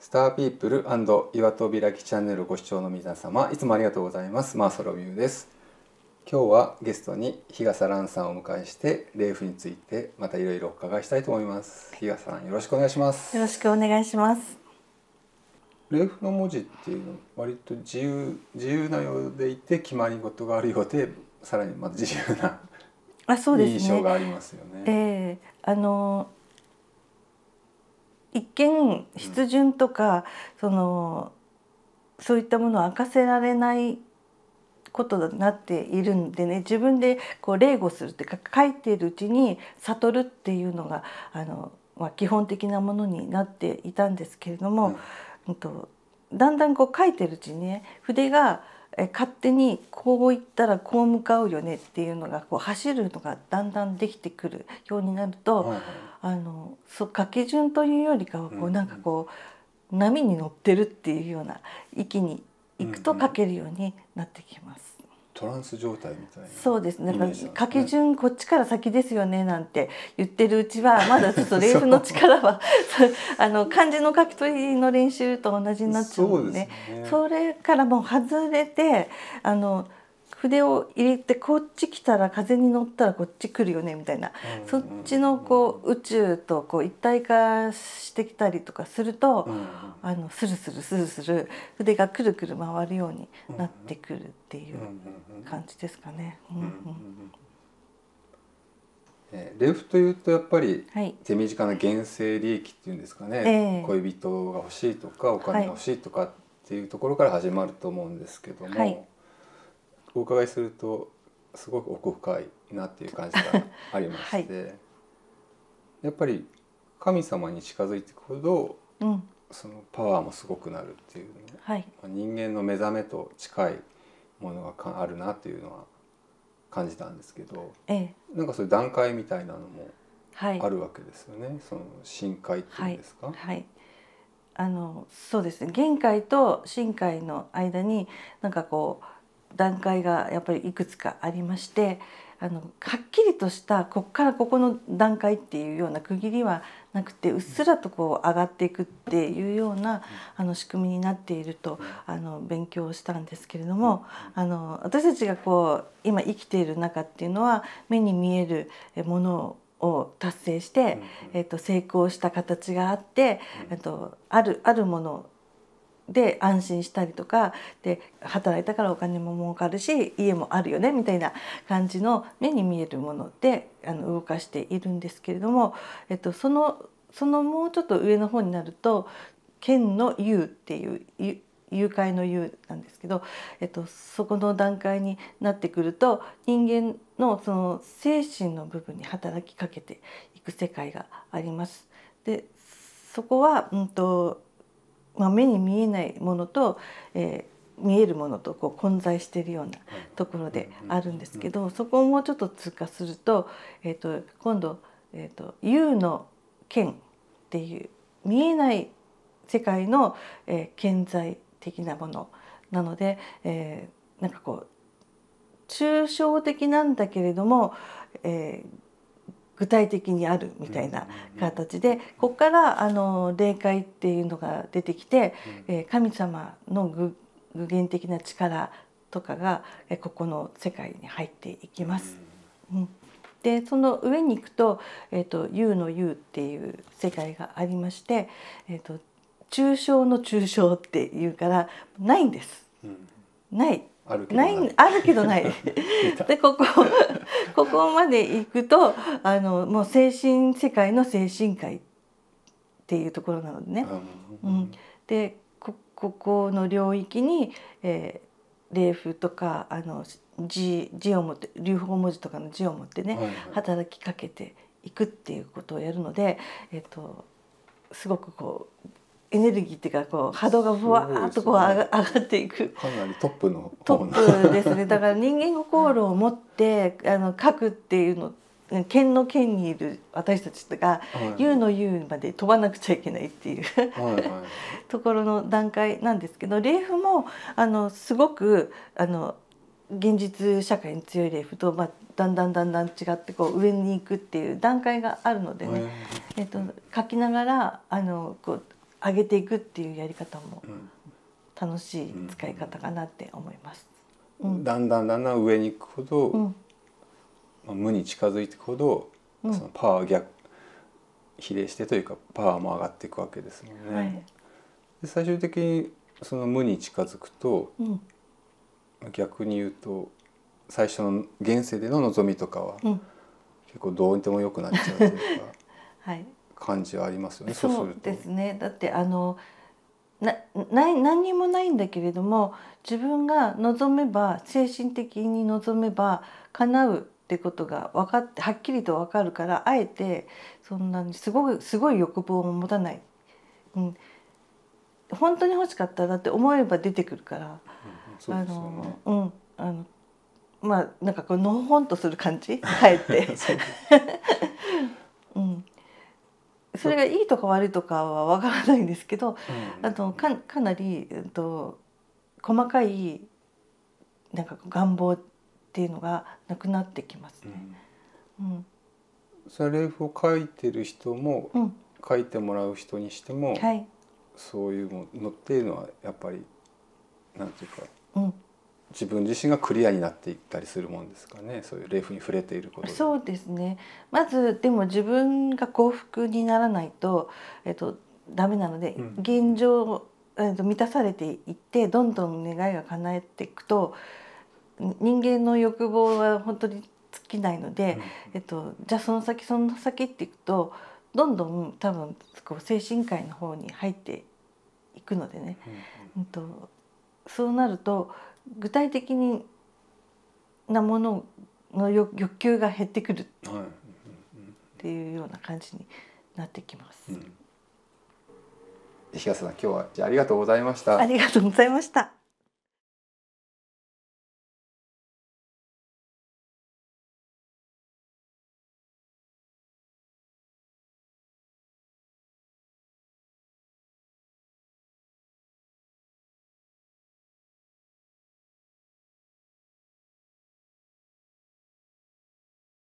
スターピープル岩戸開きチャンネルご視聴の皆様いつもありがとうございますマーソロビューです今日はゲストに日笠蘭さんをお迎えしてレイフについてまたいろいろお伺いしたいと思います日笠さんよろしくお願いしますよろしくお願いしますレイフの文字っていうのは割と自由自由なようでいて決まり事があるようでさらにまた自由なあそうです、ね、印象がありますよね。ええー、あの一見筆順とか、そのそういったものを明かせられないことになっているんでね自分でこう礼語するっていうか書いているうちに悟るっていうのがあの、まあ、基本的なものになっていたんですけれども、うん、とだんだんこう書いてるうちにね筆がえ勝手にこう行ったらこう向かうよねっていうのがこう走るのがだんだんできてくるようになると、はいはい、あのそ掛け順というよりかはこう、うん、なんかこう波に乗ってるっていうような域に行くと書けるようになってきます。トランス状態みたいなそうですねなんか書き順こっちから先ですよねなんて言ってるうちはまだちょっとレー習の力は あの漢字の書き取りの練習と同じになっちゃうので、ね,、ねそれからもう外れてあの筆を入れてこっち来たら風に乗ったらこっち来るよねみたいな、そっちのこう宇宙とこう一体化してきたりとかすると、うん、あのスルスルスルスル筆がくるくる回るようになってくるっていう感じですかね。えレフというとやっぱり手短な原生利益っていうんですかね、はい恋人が欲しいとかお金が欲しいとかっていうところから始まると思うんですけども。はいお伺いするとすごく奥深いなっていう感じがありまして、はい、やっぱり神様に近づいていくほど、うん、そのパワーもすごくなるっていうね、はい、人間の目覚めと近いものがあるなっていうのは感じたんですけど、ええ、なんかそういう段階みたいなのもあるわけですよね、はい、その深海っていうんですか。はいあのそうですね限界と深海の間になんかこう段階がやっぱりいくつかありましてあのはっきりとしたこっからここの段階っていうような区切りはなくてうっすらとこう上がっていくっていうようなあの仕組みになっているとあの勉強したんですけれどもあの私たちがこう今生きている中っていうのは目に見えるものを達成して、えっと、成功した形があって、えっと、あるあるもので安心したりとかで働いたからお金も儲かるし家もあるよねみたいな感じの目に見えるものであの動かしているんですけれども、えっと、そのそのもうちょっと上の方になると「剣の優」っていう誘拐の誘なんですけど、えっと、そこの段階になってくると人間のその精神の部分に働きかけていく世界があります。でそこは、うんとまあ、目に見えないものと、えー、見えるものとこう混在しているようなところであるんですけどそこをもうちょっと通過すると,、えーと、今度、えーと「U の剣」っていう見えない世界の、えー、健在的なものなので、えー、なんかこう抽象的なんだけれども、えー、具体的にあるみたいな形でここからあの霊界っていうのが出てきて、え神様の具具現的な力とかがここの世界に入っていきます。うん、でその上に行くと「えーと、と U の U」っていう世界がありまして、えーと、抽象の抽象っていうからないんです。うん、ないあるないあるけどない でここここまで行くとあのもう精神世界の精神科医っていうところなのでね。うん、でこここの領域に、えー、霊符とかあの字字を持って流行文字とかの字を持ってね、はいはい、働きかけていくっていうことをやるので、えーとすごくこうエネルギーっていうかこう波動がふわーっとこう上が,、上がっていくかなりトップのトップですねだから人間心を持ってあの書くっていうの県の県にいる私たちとか「言うの言う」まで飛ばなくちゃいけないっていうはい、ところの段階なんですけど礼譜もあのすごくあの現実社会に強い礼譜と、まあ、だんだんだんだん違ってこう上に行くっていう段階があるのでね、えっと、書きながらあのこう上げていくっていうやり方も楽しい使い方かなって思います。だんだんだんだん上に行くほど、うん、まあ、無に近づいていくほど、そのパワー逆比例してというかパワーも上がっていくわけですもね。はい、で最終的にその無に近づくと、うん、逆に言うと最初の現世での望みとかは、結構どうにでもよくなっちゃうというか。はい感じはありますよね。そうですね。だってあのなない何にもないんだけれども自分が望めば精神的に望めば叶うってことが分かってはっきりと分かるからあえてそんなにすごいすごい欲望を持たない、うん、本当に欲しかったらって思えば出てくるから、うん、ね、あのうんあのまあなんかこうのほほんとする感じ あえて。それがいいとか悪いとかはわからないんですけど、うん、あとかかなり、えっと、細かいなんか願望っていうのがなくなってきますね。うん、サレを書いてる人も、うん、書いてもらう人にしても、はい、そういうのっていうのはやっぱりなんていうか、うん、自分自身がクリアになっていったりするもんですかねそういう霊符に触れていることそうですねまずでも自分が幸福にならないと、えっと、ダメなので、うん、現状、えっと、満たされていってどんどん願いが叶えていくと人間の欲望は本当に尽きないので、うん、えっと、じゃあその先その先っていくとどんどん多分こう精神科の方に入っていくのでね。うん、うんえっとそうなると具体的になものの欲求が減ってくるっていうような感じになってきます。うん、東さん今日はありがとうございました。ありがとうございました。